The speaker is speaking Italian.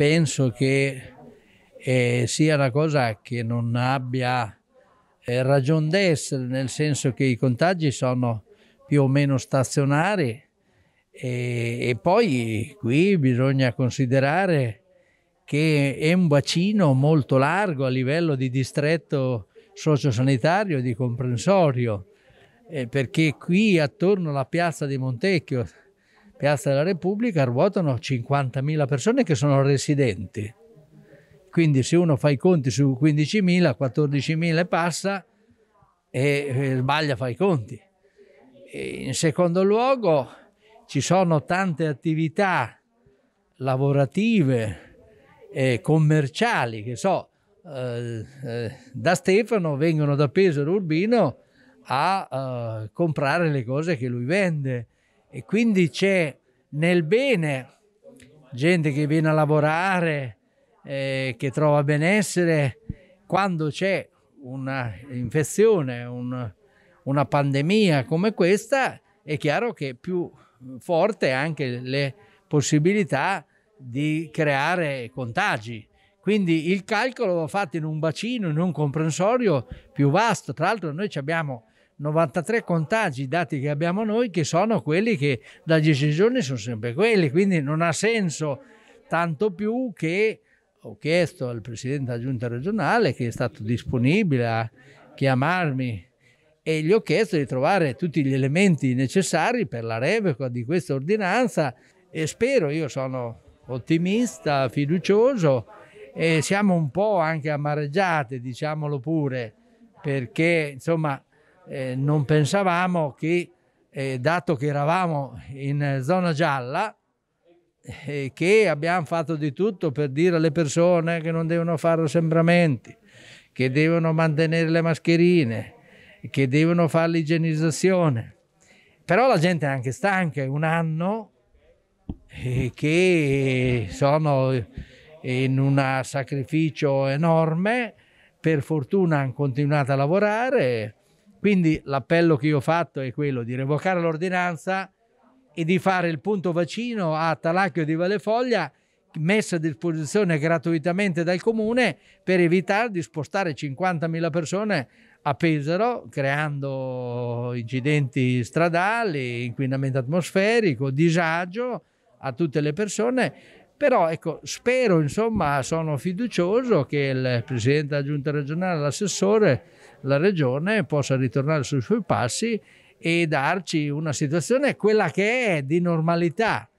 penso che eh, sia una cosa che non abbia eh, ragion d'essere, nel senso che i contagi sono più o meno stazionari e, e poi qui bisogna considerare che è un bacino molto largo a livello di distretto sociosanitario e di comprensorio, eh, perché qui attorno alla piazza di Montecchio Piazza della Repubblica ruotano 50.000 persone che sono residenti. Quindi se uno fa i conti su 15.000, 14.000 e passa e eh, sbaglia fa i conti. E in secondo luogo ci sono tante attività lavorative e commerciali che so eh, eh, da Stefano vengono da Pesaro Urbino a eh, comprare le cose che lui vende e quindi c'è nel bene gente che viene a lavorare, eh, che trova benessere, quando c'è un'infezione, un, una pandemia come questa, è chiaro che più forte anche le possibilità di creare contagi. Quindi il calcolo va fatto in un bacino, in un comprensorio più vasto. Tra l'altro noi abbiamo 93 contagi dati che abbiamo noi che sono quelli che da 10 giorni sono sempre quelli, quindi non ha senso tanto più che ho chiesto al Presidente della Giunta regionale che è stato disponibile a chiamarmi e gli ho chiesto di trovare tutti gli elementi necessari per la revoca di questa ordinanza e spero, io sono ottimista, fiducioso e siamo un po' anche amareggiati, diciamolo pure, perché insomma eh, non pensavamo che, eh, dato che eravamo in eh, zona gialla, eh, che abbiamo fatto di tutto per dire alle persone che non devono fare assembramenti, che devono mantenere le mascherine, che devono fare l'igienizzazione. Però la gente è anche stanca, è un anno eh, che sono eh, in un sacrificio enorme, per fortuna hanno continuato a lavorare quindi l'appello che io ho fatto è quello di revocare l'ordinanza e di fare il punto vaccino a Talacchio di Vallefoglia messo a disposizione gratuitamente dal comune per evitare di spostare 50.000 persone a Pesaro creando incidenti stradali, inquinamento atmosferico, disagio a tutte le persone però ecco, spero, insomma, sono fiducioso che il Presidente della Giunta regionale, l'assessore, la Regione possa ritornare sui suoi passi e darci una situazione, quella che è di normalità,